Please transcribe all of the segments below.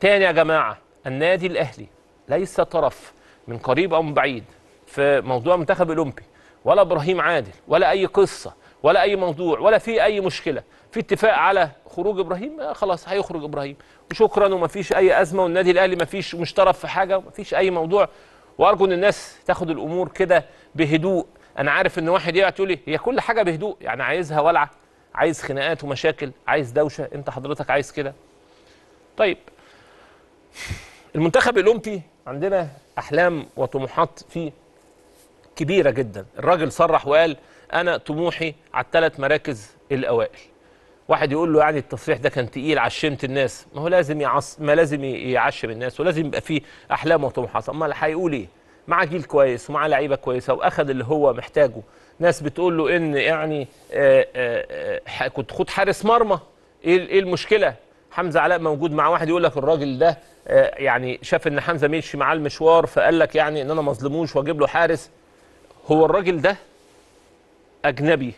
تاني يا جماعة النادي الأهلي ليس طرف من قريب أو من بعيد في موضوع منتخب الاولمبي ولا إبراهيم عادل ولا أي قصة ولا أي موضوع ولا في أي مشكلة في اتفاق على خروج إبراهيم آه خلاص هيخرج إبراهيم وشكرا ومفيش أي أزمة والنادي الأهلي مفيش مش طرف في حاجة ومفيش أي موضوع وأرجو إن الناس تاخد الأمور كده بهدوء أنا عارف إن واحد يقعد يقول لي هي كل حاجة بهدوء يعني عايزها ولعة عايز خناقات ومشاكل عايز دوشة أنت حضرتك عايز كده طيب المنتخب الأمتي عندنا أحلام وطموحات فيه كبيرة جدا الراجل صرح وقال أنا طموحي على الثلاث مراكز الأوائل واحد يقول له يعني التصريح ده كان تقيل عشمت الناس ما هو لازم يعص ما لازم يعشم الناس ولازم يبقى فيه احلام وطموحات امال هيقول ايه مع جيل كويس ومع لعيبه كويسه واخد اللي هو محتاجه ناس بتقول له ان يعني آآ آآ كنت خد حارس مرمى ايه, إيه المشكله حمزه علاء موجود مع واحد يقول لك الراجل ده آه، يعني شاف ان حمزه مشي معاه المشوار فقال لك يعني ان انا ما اظلموش واجيب له حارس هو الراجل ده اجنبي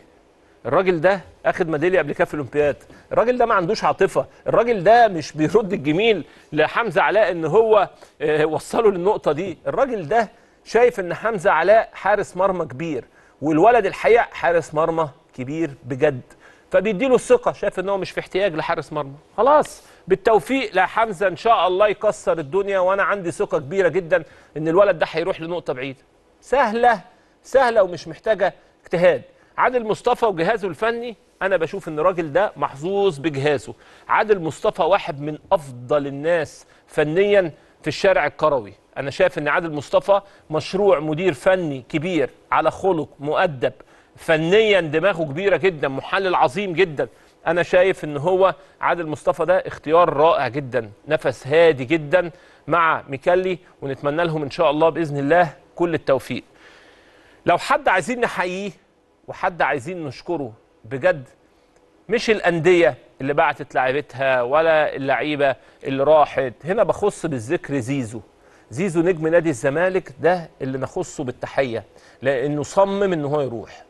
الراجل ده اخد ميداليه قبل كده في الاولمبياد الراجل ده ما عندوش عاطفه الراجل ده مش بيرد الجميل لحمزه علاء ان هو آه، وصله للنقطه دي الراجل ده شايف ان حمزه علاء حارس مرمى كبير والولد الحقيقه حارس مرمى كبير بجد فبيديله الثقه شايف ان هو مش في احتياج لحارس مرمى خلاص بالتوفيق لحمزه ان شاء الله يكسر الدنيا وانا عندي ثقه كبيره جدا ان الولد ده هيروح لنقطه بعيده سهله سهله ومش محتاجه اجتهاد عادل مصطفى وجهازه الفني انا بشوف ان الراجل ده محظوظ بجهازه عادل مصطفى واحد من افضل الناس فنيا في الشارع الكروي انا شايف ان عادل مصطفى مشروع مدير فني كبير على خلق مؤدب فنيا دماغه كبيره جدا محلل عظيم جدا انا شايف ان هو عادل مصطفى ده اختيار رائع جدا نفس هادي جدا مع ميكالي ونتمنى لهم ان شاء الله باذن الله كل التوفيق لو حد عايزين نحييه وحد عايزين نشكره بجد مش الانديه اللي بعتت لعيبتها ولا اللعيبه اللي راحت هنا بخص بالذكر زيزو زيزو نجم نادي الزمالك ده اللي نخصه بالتحيه لانه صمم ان هو يروح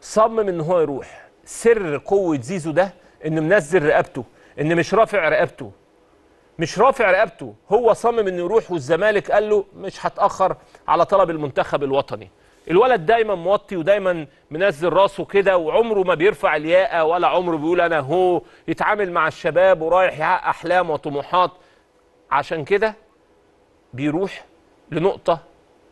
صمم ان هو يروح سر قوه زيزو ده انه منزل رقبته ان مش رافع رقبته مش رافع رقبته هو صمم انه يروح والزمالك قال له مش هتاخر على طلب المنتخب الوطني الولد دايما موطي ودايما منزل راسه كده وعمره ما بيرفع الياقه ولا عمره بيقول انا هو يتعامل مع الشباب ورايح يحقق احلام وطموحات عشان كده بيروح لنقطه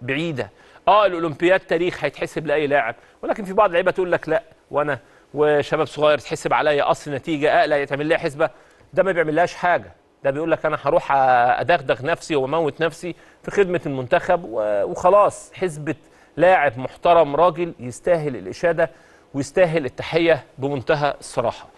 بعيده اه الاولمبياد تاريخ هيتحسب لاي لاعب ولكن في بعض اللعيبه تقول لك لا وانا وشباب صغير تحسب عليا اصل نتيجه اقلق آه، يتعمل لها حسبه ده ما بيعملهاش حاجه ده بيقول لك انا هروح ادغدغ نفسي واموت نفسي في خدمه المنتخب وخلاص حسبه لاعب محترم راجل يستاهل الاشاده ويستاهل التحيه بمنتهى الصراحه